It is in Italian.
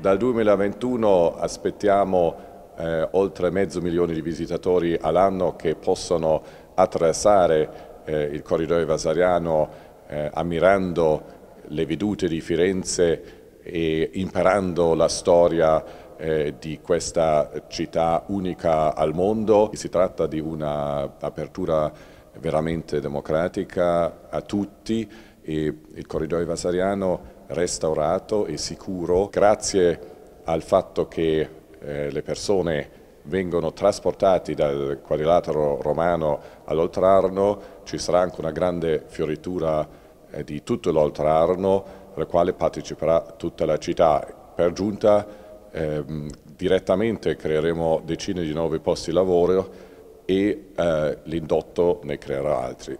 Dal 2021 aspettiamo eh, oltre mezzo milione di visitatori all'anno che possono attraversare eh, il corridoio vasariano eh, ammirando le vedute di Firenze e imparando la storia eh, di questa città unica al mondo. Si tratta di un'apertura veramente democratica a tutti e il corridoio vasariano restaurato e sicuro grazie al fatto che eh, le persone vengono trasportati dal quadrilatero romano all'Oltrarno, ci sarà anche una grande fioritura eh, di tutto l'Oltrarno alla quale parteciperà tutta la città. Per giunta ehm, direttamente creeremo decine di nuovi posti di lavoro e eh, l'indotto ne creerà altri.